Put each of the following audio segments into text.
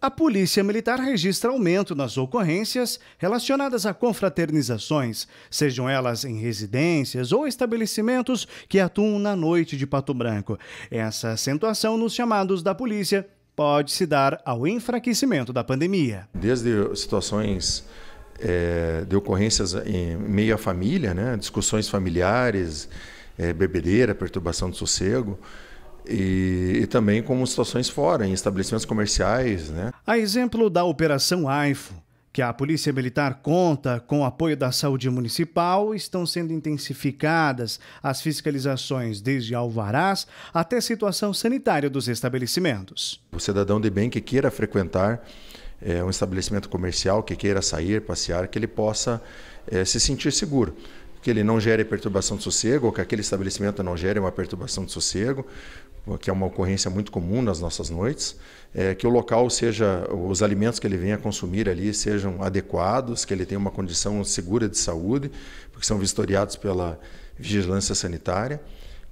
A Polícia Militar registra aumento nas ocorrências relacionadas a confraternizações, sejam elas em residências ou estabelecimentos que atuam na noite de Pato Branco. Essa acentuação nos chamados da polícia pode se dar ao enfraquecimento da pandemia. Desde situações é, de ocorrências em meio à família, né, discussões familiares, é, bebedeira, perturbação do sossego e, e, também como situações fora, em estabelecimentos comerciais. Né? A exemplo da Operação AIFO, que a Polícia Militar conta com o apoio da Saúde Municipal, estão sendo intensificadas as fiscalizações desde alvarás até a situação sanitária dos estabelecimentos. O cidadão de bem que queira frequentar é, um estabelecimento comercial, que queira sair, passear, que ele possa é, se sentir seguro que ele não gere perturbação de sossego, ou que aquele estabelecimento não gere uma perturbação de sossego, que é uma ocorrência muito comum nas nossas noites, é, que o local seja, os alimentos que ele venha consumir ali sejam adequados, que ele tenha uma condição segura de saúde, porque são vistoriados pela vigilância sanitária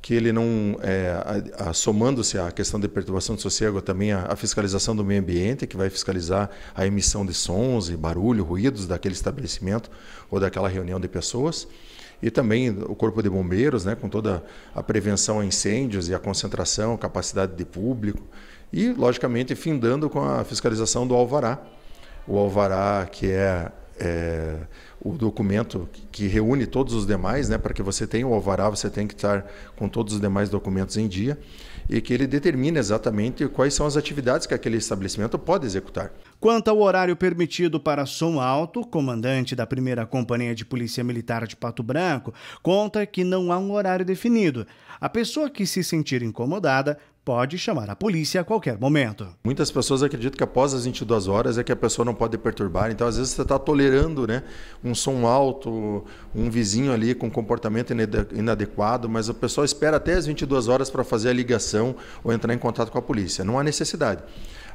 que ele não, é, somando-se à questão de perturbação do sossego, também a, a, fiscalização do meio ambiente, que vai fiscalizar a emissão de sons e barulho, ruídos daquele estabelecimento ou daquela reunião de pessoas, e também o corpo de bombeiros, né, com toda a prevenção a incêndios e a concentração, capacidade de público, e logicamente findando com a fiscalização do alvará, o alvará que é é, o documento que reúne todos os demais, né, para que você tenha o alvará, você tem que estar com todos os demais documentos em dia e que ele determina exatamente quais são as atividades que aquele estabelecimento pode executar. Quanto ao horário permitido para som alto, comandante da primeira companhia de polícia militar de Pato Branco conta que não há um horário definido. A pessoa que se sentir incomodada pode chamar a polícia a qualquer momento. Muitas pessoas acreditam que após as 22 horas é que a pessoa não pode perturbar, então às vezes você está tolerando né, um som alto, um vizinho ali com comportamento inadequado, mas a pessoa espera até as 22 horas para fazer a ligação ou entrar em contato com a polícia. Não há necessidade.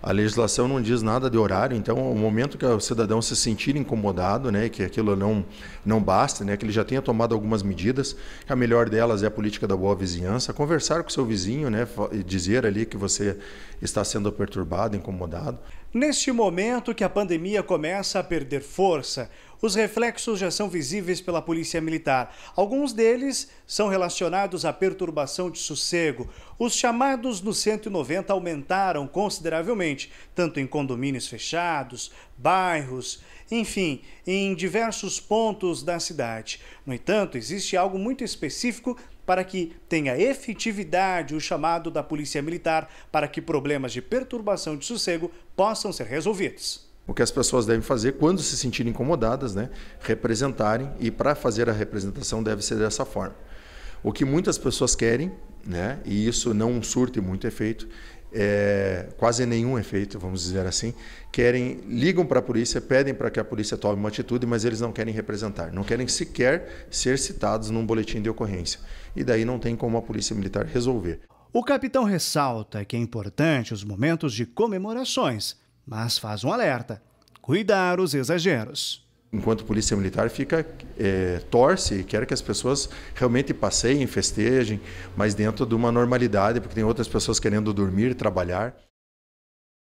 A legislação não diz nada de horário, então o momento que o cidadão se sentir incomodado, né, que aquilo não, não basta, né, que ele já tenha tomado algumas medidas, a melhor delas é a política da boa vizinhança, conversar com seu vizinho, né, dizer dizer ali que você está sendo perturbado, incomodado. Neste momento que a pandemia começa a perder força, os reflexos já são visíveis pela Polícia Militar. Alguns deles são relacionados à perturbação de sossego. Os chamados no 190 aumentaram consideravelmente, tanto em condomínios fechados, bairros, enfim, em diversos pontos da cidade. No entanto, existe algo muito específico para que tenha efetividade o chamado da Polícia Militar para que problemas de perturbação de sossego possam ser resolvidos. O que as pessoas devem fazer quando se sentirem incomodadas, né? representarem, e para fazer a representação deve ser dessa forma. O que muitas pessoas querem, né? e isso não surte muito efeito, é, quase nenhum efeito, vamos dizer assim, querem ligam para a polícia, pedem para que a polícia tome uma atitude, mas eles não querem representar, não querem sequer ser citados num boletim de ocorrência. E daí não tem como a polícia militar resolver. O capitão ressalta que é importante os momentos de comemorações, mas faz um alerta: cuidar os exageros enquanto polícia militar, fica é, torce e quer que as pessoas realmente passeiem, festejem, mas dentro de uma normalidade, porque tem outras pessoas querendo dormir, trabalhar.